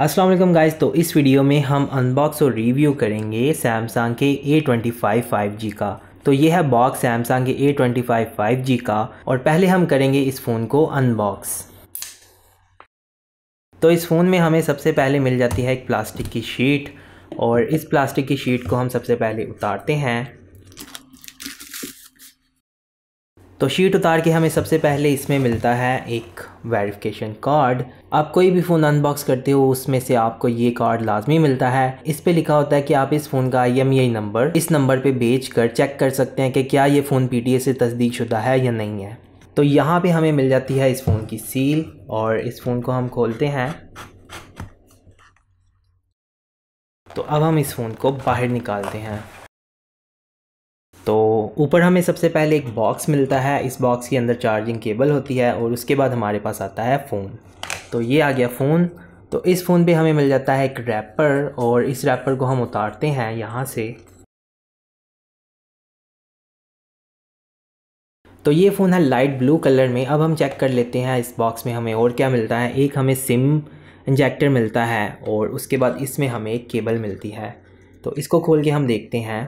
Aslam guys तो इस video में हम अनबॉक्स और रिव्यू करेंगे सैमसंग के A twenty five five G का तो यह है बॉक्स सैमसंग के A twenty five five G का और पहले हम करेंगे इस फ़ोन को अनबॉक्स तो इस फ़ोन में हमें सबसे पहले मिल जाती है एक प्लास्टिक की शीट और इस प्लास्टिक की शीट को हम सबसे पहले उतारते हैं तो शीट उतार के हमें सबसे पहले इसमें मिलता है एक वेरिफिकेशन कार्ड आप कोई भी फ़ोन अनबॉक्स करते हो उसमें से आपको ये कार्ड लाजमी मिलता है इस पे लिखा होता है कि आप इस फ़ोन का आई नंबर e इस नंबर पे भेज कर चेक कर सकते हैं कि क्या ये फ़ोन पी से तस्दीक शुदा है या नहीं है तो यहाँ पर हमें मिल जाती है इस फ़ोन की सील और इस फ़ोन को हम खोलते हैं तो अब हम इस फ़ोन को बाहर निकालते हैं तो ऊपर हमें सबसे पहले एक बॉक्स मिलता है इस बॉक्स के अंदर चार्जिंग केबल होती है और उसके बाद हमारे पास आता है फ़ोन तो ये आ गया फ़ोन तो इस फ़ोन पे हमें मिल जाता है एक रैपर और इस रैपर को हम उतारते हैं यहाँ से तो ये फ़ोन है लाइट ब्लू कलर में अब हम चेक कर लेते हैं इस बॉक्स में हमें और क्या मिलता है एक हमें सिम इंजेक्टर मिलता है और उसके बाद इसमें हमें एक केबल मिलती है तो इसको खोल के हम देखते हैं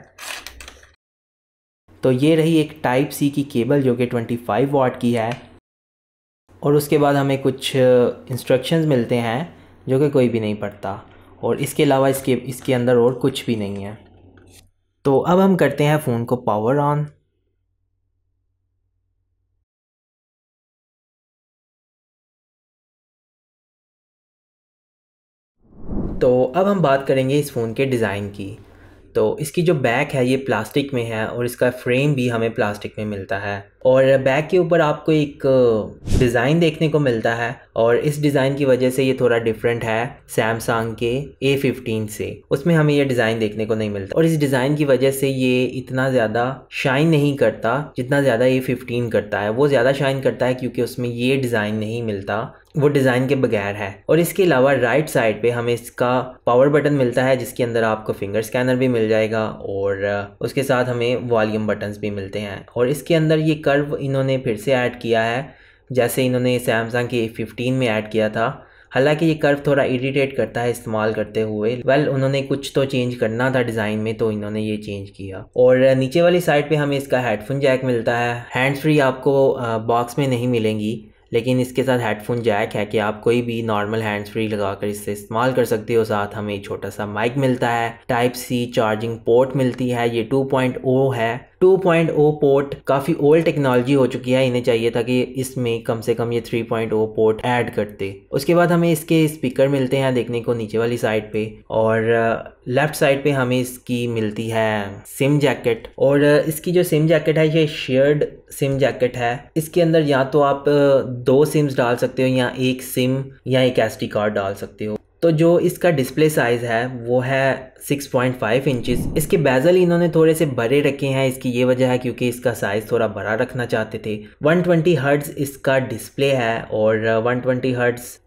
तो ये रही एक टाइप सी की केबल जो कि 25 वाट की है और उसके बाद हमें कुछ इंस्ट्रक्शंस मिलते हैं जो कि कोई भी नहीं पढ़ता और इसके अलावा इसके इसके अंदर और कुछ भी नहीं है तो अब हम करते हैं फ़ोन को पावर ऑन तो अब हम बात करेंगे इस फ़ोन के डिज़ाइन की तो इसकी जो बैक है ये प्लास्टिक में है और इसका फ्रेम भी हमें प्लास्टिक में मिलता है और बैक के ऊपर आपको एक डिज़ाइन देखने को मिलता है और इस डिज़ाइन की वजह से ये थोड़ा डिफरेंट है सैमसंग के ए फिफ्टीन से उसमें हमें ये डिज़ाइन देखने को नहीं मिलता और इस डिज़ाइन की वजह से ये इतना ज़्यादा शाइन नहीं करता जितना ज़्यादा ए फिफ्टीन करता है वो ज़्यादा शाइन करता है क्योंकि उसमें ये डिज़ाइन नहीं मिलता वो डिज़ाइन के बगैर है और इसके अलावा राइट साइड पे हमें इसका पावर बटन मिलता है जिसके अंदर आपको फिंगर स्कैनर भी मिल जाएगा और उसके साथ हमें वॉल्यूम बटन्स भी मिलते हैं और इसके अंदर ये कर कर्व इन्होंने फिर से ऐड किया है जैसे इन्होंने सैमसंग के फिफ्टीन में ऐड किया था हालांकि ये कर्व थोड़ा इरिटेट करता है इस्तेमाल करते हुए वेल well, उन्होंने कुछ तो चेंज करना था डिज़ाइन में तो इन्होंने ये चेंज किया और नीचे वाली साइड पे हमें इसका हेडफोन जैक मिलता है हैंड फ्री आपको बॉक्स में नहीं मिलेंगी लेकिन इसके साथ हेडफोन जैक है कि आप कोई भी नॉर्मल हैंड फ्री लगा कर इससे इस्तेमाल कर सकते हो साथ हमें छोटा सा माइक मिलता है टाइप सी चार्जिंग पोर्ट मिलती है ये 2.0 है 2.0 पोर्ट काफ़ी ओल्ड टेक्नोलॉजी हो चुकी है इन्हें चाहिए था कि इसमें कम से कम ये 3.0 पोर्ट ऐड करते उसके बाद हमें इसके स्पीकर मिलते हैं देखने को नीचे वाली साइड पे और लेफ्ट साइड पे हमें इसकी मिलती है सिम जैकेट और इसकी जो सिम जैकेट है ये शेयर्ड सिम जैकेट है इसके अंदर या तो आप दो सिम्स डाल सकते हो या एक सिम या एक एस कार्ड डाल सकते हो तो जो इसका डिस्प्ले साइज़ है वो है 6.5 पॉइंट इंचज़ इसके बैजल इन्होंने थोड़े से बड़े रखे हैं इसकी ये वजह है क्योंकि इसका साइज़ थोड़ा बड़ा रखना चाहते थे 120 ट्वेंटी इसका डिस्प्ले है और 120 ट्वेंटी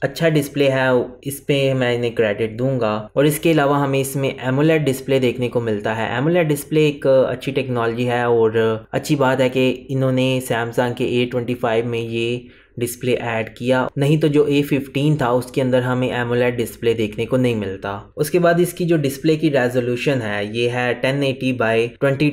अच्छा डिस्प्ले है इस पर मैं इन्हें क्रेडिट दूंगा और इसके अलावा हमें इसमें एमोलेट डिस्प्ले देखने को मिलता है एमोलेट डिस्प्ले एक अच्छी टेक्नोलॉजी है और अच्छी बात है कि इन्होंने सैमसंग के ए में ये डिस्प्ले ऐड किया नहीं तो जो ए फिफ्टीन था उसके अंदर हमें एमोलेट डिस्प्ले देखने को नहीं मिलता उसके बाद इसकी जो डिस्प्ले की रेजोल्यूशन है ये है 1080 एटी बाई ट्वेंटी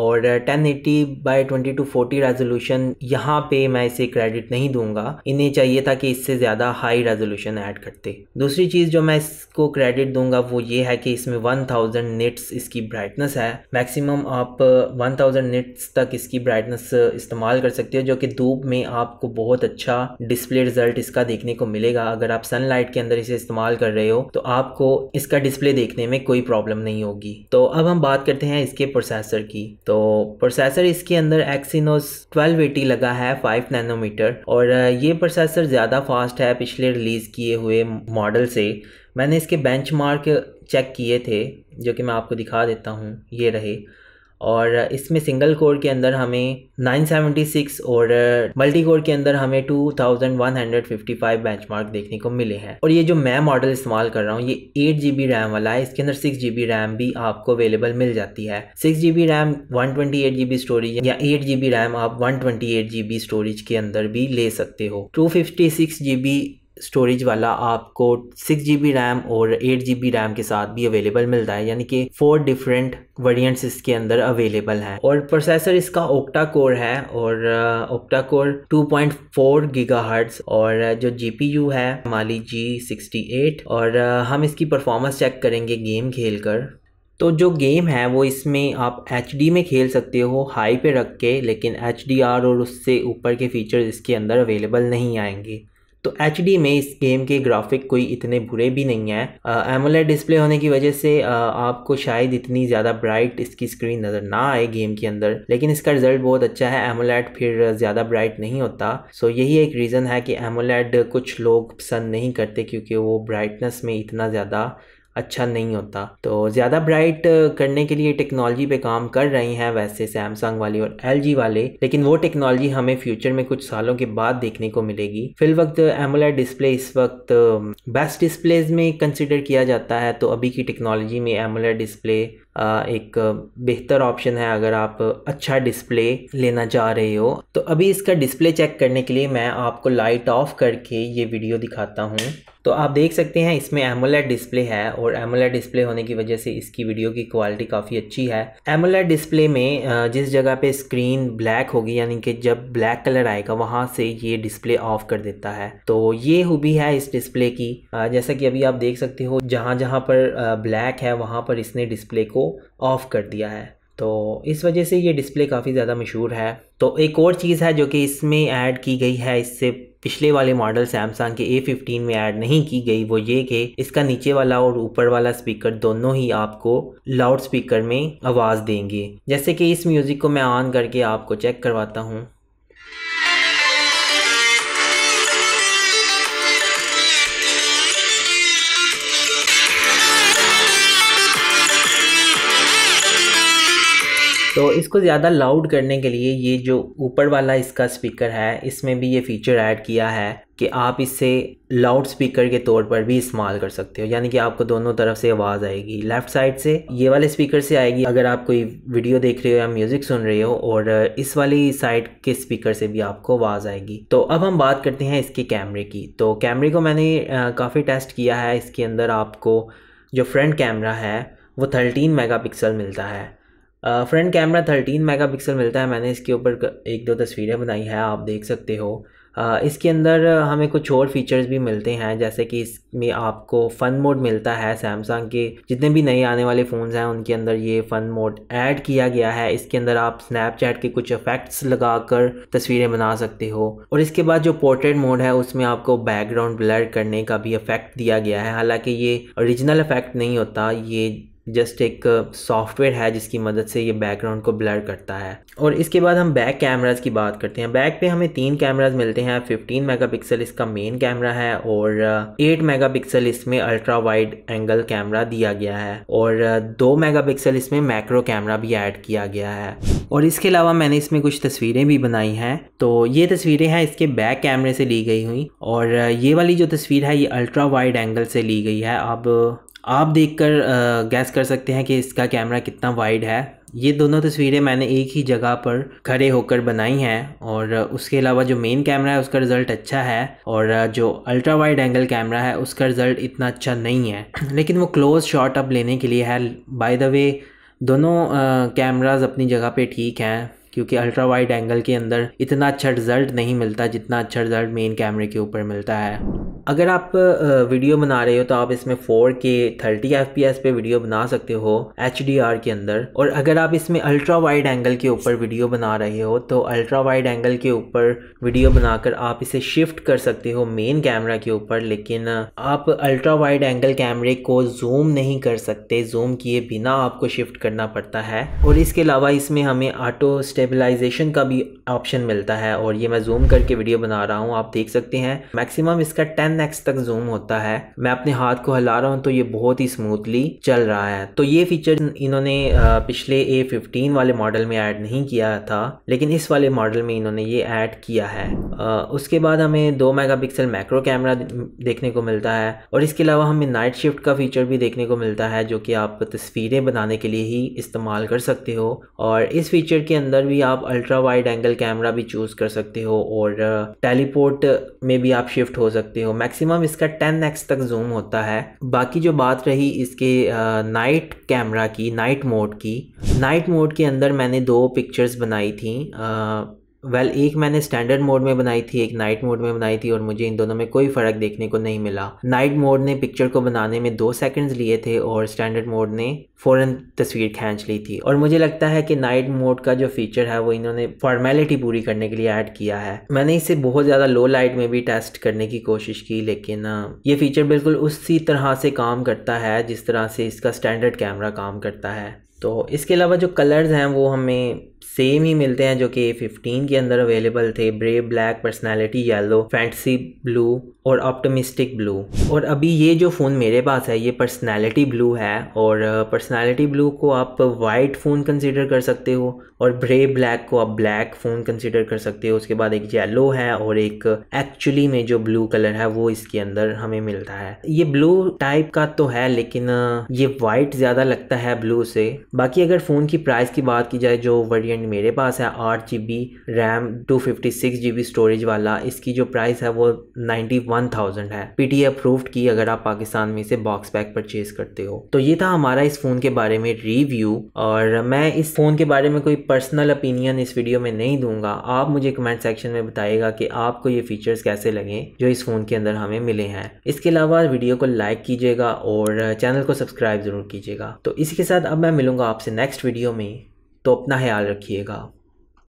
और 1080 एटी बाई ट्वेंटी रेजोल्यूशन यहाँ पे मैं इसे क्रेडिट नहीं दूंगा इन्हें चाहिए था कि इससे ज़्यादा हाई रेजोल्यूशन ऐड करते दूसरी चीज़ जो मैं इसको क्रेडिट दूंगा वो ये है कि इसमें थाउजेंड निट्स इसकी ब्राइटनेस है मैक्सिमम आप थाउजेंड निट्स तक इसकी ब्राइटनेस इस्तेमाल कर सकते हो जो कि धूप में आपको बहुत बहुत अच्छा डिस्प्ले रिजल्ट इसका देखने को मिलेगा अगर आप सनलाइट के अंदर इसे इस्तेमाल कर रहे हो तो आपको इसका डिस्प्ले देखने में कोई प्रॉब्लम नहीं होगी तो अब हम बात करते हैं इसके प्रोसेसर की तो प्रोसेसर इसके अंदर एक्सिनोस एटी लगा है फाइव नैनोमीटर और ये प्रोसेसर ज़्यादा फास्ट है पिछले रिलीज़ किए हुए मॉडल से मैंने इसके बेंचमार्क चेक किए थे जो कि मैं आपको दिखा देता हूँ ये रहे और इसमें सिंगल कोर के अंदर हमें 976 और मल्टी uh, कोर के अंदर हमें 2155 बेंचमार्क देखने को मिले हैं और ये जो मैं मॉडल इस्तेमाल कर रहा हूँ ये एट जी बी रैम वाला है इसके अंदर सिक्स जी बी रैम भी आपको अवेलेबल मिल जाती है six G B RAM one twenty eight G B storage या एट जी बी रैम आप one twenty eight G B storage के अंदर भी ले सकते हो two fifty six G B storage वाला आपको सिक्स जी बी रैम और एट जी बी रैम के साथ भी अवेलेबल मिलता है यानी कि फोर डिफरेंट वेरियंट्स इसके अंदर अवेलेबल हैं और प्रोसेसर इसका ओक्टा कोर है और ओक्टा कोर 2.4 हर्ट्स और जो यू है माली जी एट और हम इसकी परफॉर्मेंस चेक करेंगे गेम खेल कर तो जो गेम है वो इसमें आप एच में खेल सकते हो हाई पे रख के लेकिन एच और उससे ऊपर के फीचर्स इसके अंदर अवेलेबल नहीं आएंगे तो एच में इस गेम के ग्राफिक कोई इतने बुरे भी नहीं है एमोलेड डिस्प्ले होने की वजह से आ, आपको शायद इतनी ज़्यादा ब्राइट इसकी स्क्रीन नज़र ना आए गेम के अंदर लेकिन इसका रिजल्ट बहुत अच्छा है एमोलेड फिर ज़्यादा ब्राइट नहीं होता सो यही एक रीज़न है कि एमोलेड कुछ लोग पसंद नहीं करते क्योंकि वो ब्राइटनेस में इतना ज़्यादा अच्छा नहीं होता तो ज़्यादा ब्राइट करने के लिए टेक्नोलॉजी पे काम कर रही हैं वैसे सैमसंग वाले और एल वाले लेकिन वो टेक्नोलॉजी हमें फ्यूचर में कुछ सालों के बाद देखने को मिलेगी फिल वक्त एमोला डिस्प्ले इस वक्त बेस्ट डिस्प्लेज में कंसिडर किया जाता है तो अभी की टेक्नोलॉजी में एमोला डिस्प्ले एक बेहतर ऑप्शन है अगर आप अच्छा डिस्प्ले लेना चाह रहे हो तो अभी इसका डिस्प्ले चेक करने के लिए मैं आपको लाइट ऑफ करके ये वीडियो दिखाता हूँ तो आप देख सकते हैं इसमें एमोलेट डिस्प्ले है और एमोलेट डिस्प्ले होने की वजह से इसकी वीडियो की क्वालिटी काफ़ी अच्छी है एमोलेट डिस्प्ले में जिस जगह पे स्क्रीन ब्लैक होगी यानी कि जब ब्लैक कलर आएगा वहाँ से ये डिस्प्ले ऑफ कर देता है तो ये हुबी है इस डिस्प्ले की जैसा कि अभी आप देख सकते हो जहाँ जहाँ पर ब्लैक है वहाँ पर इसने डिस्प्ले को ऑफ कर दिया है तो इस वजह से ये डिस्प्ले काफ़ी ज़्यादा मशहूर है तो एक और चीज़ है जो कि इसमें ऐड की गई है इससे पिछले वाले मॉडल सैमसंग के A15 में ऐड नहीं की गई वो ये कि इसका नीचे वाला और ऊपर वाला स्पीकर दोनों ही आपको लाउड स्पीकर में आवाज़ देंगे जैसे कि इस म्यूज़िक को मैं ऑन करके आपको चेक करवाता हूँ तो इसको ज़्यादा लाउड करने के लिए ये जो ऊपर वाला इसका स्पीकर है इसमें भी ये फीचर ऐड किया है कि आप इसे लाउड स्पीकर के तौर पर भी इस्तेमाल कर सकते हो यानी कि आपको दोनों तरफ से आवाज़ आएगी लेफ़्ट साइड से ये वाले स्पीकर से आएगी अगर आप कोई वीडियो देख रहे हो या म्यूज़िक सुन रहे हो और इस वाली साइड के स्पीकर से भी आपको आवाज़ आएगी तो अब हम बात करते हैं इसके कैमरे की तो कैमरे को मैंने काफ़ी टेस्ट किया है इसके अंदर आपको जो फ्रंट कैमरा है वो थर्टीन मेगा मिलता है फ्रंट कैमरा मेगा मेगापिक्सल मिलता है मैंने इसके ऊपर एक दो तस्वीरें बनाई हैं आप देख सकते हो uh, इसके अंदर हमें कुछ और फीचर्स भी मिलते हैं जैसे कि इसमें आपको फ़न मोड मिलता है सैमसंग के जितने भी नए आने वाले फ़ोन्स हैं उनके अंदर ये फ़न मोड ऐड किया गया है इसके अंदर आप स्नैपचैट के कुछ इफ़ेक्ट्स लगाकर तस्वीरें बना सकते हो और इसके बाद जो पोर्ट्रेट मोड है उसमें आपको बैकग्राउंड ब्लर करने का भी इफ़ेक्ट दिया गया है हालाँकि ये ओरिजिनल इफ़ेक्ट नहीं होता ये जस्ट एक सॉफ्टवेयर है जिसकी मदद से ये बैकग्राउंड को ब्लर करता है और इसके बाद हम बैक कैमराज की बात करते हैं बैक पे हमें तीन कैमराज मिलते हैं 15 मेगापिक्सल इसका मेन कैमरा है और 8 मेगापिक्सल इसमें अल्ट्रा वाइड एंगल कैमरा दिया गया है और 2 मेगापिक्सल इसमें मैक्रो कैमरा भी ऐड किया गया है और इसके अलावा मैंने इसमें कुछ तस्वीरें भी बनाई हैं तो ये तस्वीरें हैं इसके बैक कैमरे से ली गई हुई और ये वाली जो तस्वीर है ये अल्ट्रा वाइड एंगल से ली गई है अब आप देखकर गैस कर सकते हैं कि इसका कैमरा कितना वाइड है ये दोनों तस्वीरें मैंने एक ही जगह पर खड़े होकर बनाई हैं और उसके अलावा जो मेन कैमरा है उसका रिज़ल्ट अच्छा है और जो अल्ट्रा वाइड एंगल कैमरा है उसका रिज़ल्ट इतना अच्छा नहीं है लेकिन वो क्लोज शॉट अप लेने के लिए है बाय द वे दोनों कैमराज अपनी जगह पे ठीक हैं क्योंकि अल्ट्रा वाइड एंगल के अंदर इतना अच्छा रिजल्ट नहीं मिलता जितना अच्छा रिजल्ट मेन कैमरे के ऊपर मिलता है अगर आप वीडियो बना रहे हो तो आप इसमें 4K 30 fps पे वीडियो बना सकते हो एच के अंदर और अगर आप इसमें अल्ट्रा वाइड एंगल के ऊपर वीडियो बना रहे हो तो अल्ट्रा वाइड एंगल के ऊपर वीडियो बनाकर आप इसे शिफ्ट कर सकते हो मेन कैमरा के ऊपर लेकिन आप अल्ट्रा वाइड एंगल कैमरे को जूम नहीं कर सकते जूम किए बिना आपको शिफ्ट करना पड़ता है और इसके अलावा इसमें हमें ऑटो स्टेप स्टेबलाइजेशन का भी ऑप्शन मिलता है और ये मैं जूम करके वीडियो बना रहा हूँ आप देख सकते हैं मैक्सिमम इसका टेन एक्स तक जूम होता है मैं अपने हाथ को हिला रहा हूँ तो ये बहुत ही स्मूथली चल रहा है तो ये फीचर इन्होंने पिछले ए फिफ्टीन वाले मॉडल में ऐड नहीं किया था लेकिन इस वाले मॉडल में इन्होंने ये ऐड किया है उसके बाद हमें दो पिक्सल मैक्रो कैमरा देखने को मिलता है और इसके अलावा हमें नाइट शिफ्ट का फीचर भी देखने को मिलता है जो कि आप तस्वीरें बनाने के लिए ही इस्तेमाल कर सकते हो और इस फीचर के अंदर भी भी आप अल्ट्रा वाइड एंगल कैमरा भी चूज़ कर सकते हो और टेलीपोर्ट uh, में भी आप शिफ्ट हो सकते हो मैक्सिमम इसका टेन एक्स तक जूम होता है बाकी जो बात रही इसके नाइट uh, कैमरा की नाइट मोड की नाइट मोड के अंदर मैंने दो पिक्चर्स बनाई थी वेल uh, well, एक मैंने स्टैंडर्ड मोड में बनाई थी एक नाइट मोड में बनाई थी और मुझे इन दोनों में कोई फ़र्क देखने को नहीं मिला नाइट मोड ने पिक्चर को बनाने में दो सेकंड्स लिए थे और स्टैंडर्ड मोड ने फ़ौरन तस्वीर खींच ली थी और मुझे लगता है कि नाइट मोड का जो फीचर है वो इन्होंने फॉर्मेलिटी पूरी करने के लिए ऐड किया है मैंने इसे बहुत ज़्यादा लो लाइट में भी टेस्ट करने की कोशिश की लेकिन ये फीचर बिल्कुल उसी तरह से काम करता है जिस तरह से इसका स्टैंडर्ड कैमरा काम करता है तो इसके अलावा जो कलर्स हैं वो हमें सेम ही मिलते हैं जो कि फिफ्टीन के अंदर अवेलेबल थे brave black personality yellow fantasy blue और ऑप्टोमिस्टिक ब्लू और अभी ये जो फ़ोन मेरे पास है ये पर्सनैलिटी ब्लू है और पर्सनैलिटी ब्लू को आप वाइट फ़ोन कंसिडर कर सकते हो और ब्रे ब्लैक को आप ब्लैक फ़ोन कंसिडर कर सकते हो उसके बाद एक येलो है और एक एक्चुअली में जो ब्लू कलर है वो इसके अंदर हमें मिलता है ये ब्लू टाइप का तो है लेकिन ये वाइट ज़्यादा लगता है ब्लू से बाकी अगर फ़ोन की प्राइस की बात की जाए जो वेरियंट मेरे पास है आठ G B RAM two fifty six G B storage वाला इसकी जो प्राइस है वो नाइन्टी वन वन थाउजेंड है पीटी अप्रूव्ड की अगर आप पाकिस्तान में से बॉक्स पैक परचेज करते हो तो ये था हमारा इस फ़ोन के बारे में रिव्यू और मैं इस फ़ोन के बारे में कोई पर्सनल ओपिनियन इस वीडियो में नहीं दूंगा आप मुझे कमेंट सेक्शन में बताइएगा कि आपको ये फीचर्स कैसे लगे जो इस फ़ोन के अंदर हमें मिले हैं इसके अलावा वीडियो को लाइक कीजिएगा और चैनल को सब्सक्राइब ज़रूर कीजिएगा तो इसी के साथ अब मैं मिलूंगा आपसे नेक्स्ट वीडियो में तो अपना ख्याल रखिएगा